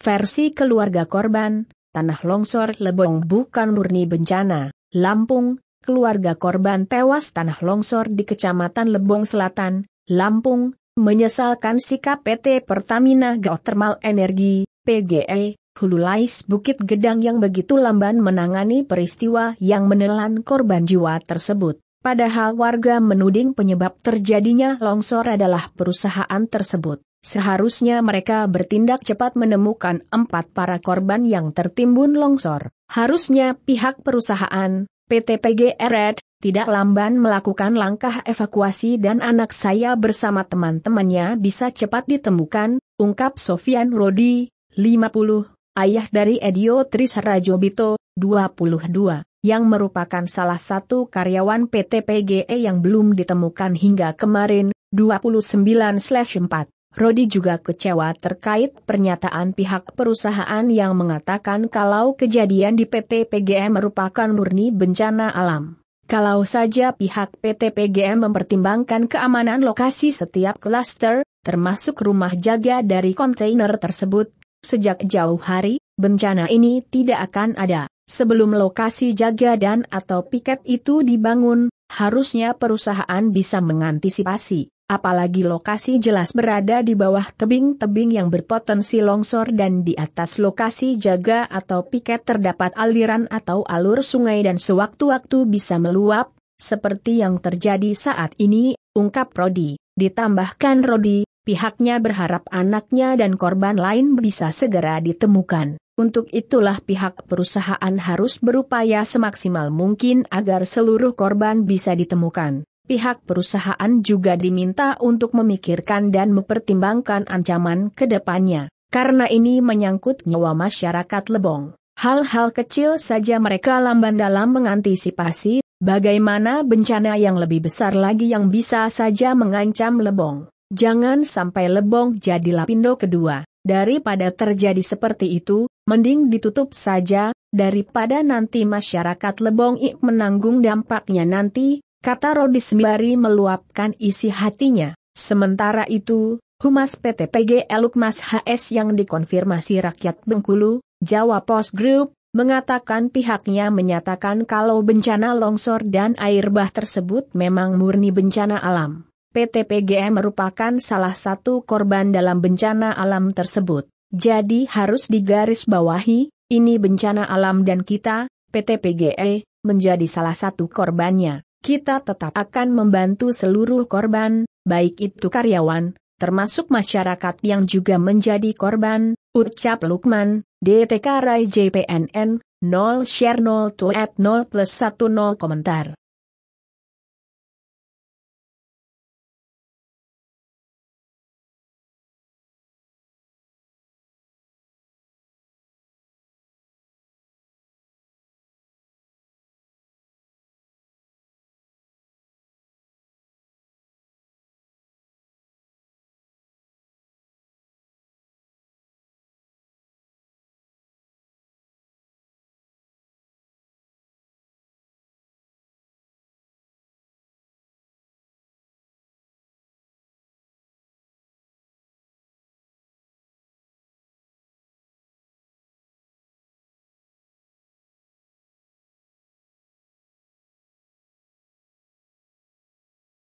Versi keluarga korban, tanah longsor Lebong bukan murni bencana. Lampung, keluarga korban tewas tanah longsor di Kecamatan Lebong Selatan, Lampung, menyesalkan sikap PT Pertamina Geothermal Energi, PGE, Hulu Lais Bukit Gedang yang begitu lamban menangani peristiwa yang menelan korban jiwa tersebut. Padahal warga menuding penyebab terjadinya longsor adalah perusahaan tersebut. Seharusnya mereka bertindak cepat menemukan empat para korban yang tertimbun longsor. Harusnya pihak perusahaan, PT PGRED, tidak lamban melakukan langkah evakuasi dan anak saya bersama teman-temannya bisa cepat ditemukan, ungkap Sofian Rodi, 50, ayah dari Edio Rajobito, 22 yang merupakan salah satu karyawan PT PGE yang belum ditemukan hingga kemarin, 29-4. Rodi juga kecewa terkait pernyataan pihak perusahaan yang mengatakan kalau kejadian di PT PGM merupakan murni bencana alam. Kalau saja pihak PT PGM mempertimbangkan keamanan lokasi setiap klaster, termasuk rumah jaga dari kontainer tersebut, sejak jauh hari, bencana ini tidak akan ada. Sebelum lokasi jaga dan atau piket itu dibangun, harusnya perusahaan bisa mengantisipasi apalagi lokasi jelas berada di bawah tebing-tebing yang berpotensi longsor dan di atas lokasi jaga atau piket terdapat aliran atau alur sungai dan sewaktu-waktu bisa meluap, seperti yang terjadi saat ini, ungkap Rodi. Ditambahkan Rodi, pihaknya berharap anaknya dan korban lain bisa segera ditemukan. Untuk itulah pihak perusahaan harus berupaya semaksimal mungkin agar seluruh korban bisa ditemukan pihak perusahaan juga diminta untuk memikirkan dan mempertimbangkan ancaman ke depannya, karena ini menyangkut nyawa masyarakat Lebong. Hal-hal kecil saja mereka lamban dalam mengantisipasi bagaimana bencana yang lebih besar lagi yang bisa saja mengancam Lebong. Jangan sampai Lebong jadi Lapindo kedua. Daripada terjadi seperti itu, mending ditutup saja, daripada nanti masyarakat Lebong menanggung dampaknya nanti, kata Rodi sembari meluapkan isi hatinya. Sementara itu, Humas PT PG Elukmas HS yang dikonfirmasi rakyat Bengkulu, Jawa Post Group, mengatakan pihaknya menyatakan kalau bencana longsor dan air bah tersebut memang murni bencana alam. PT PGM merupakan salah satu korban dalam bencana alam tersebut. Jadi harus digarisbawahi, ini bencana alam dan kita, PT PGE, menjadi salah satu korbannya kita tetap akan membantu seluruh korban, baik itu karyawan, termasuk masyarakat yang juga menjadi korban, ucap Lukman, DTK Rai JPNN, 0 share 0 to at 0 plus 10 komentar.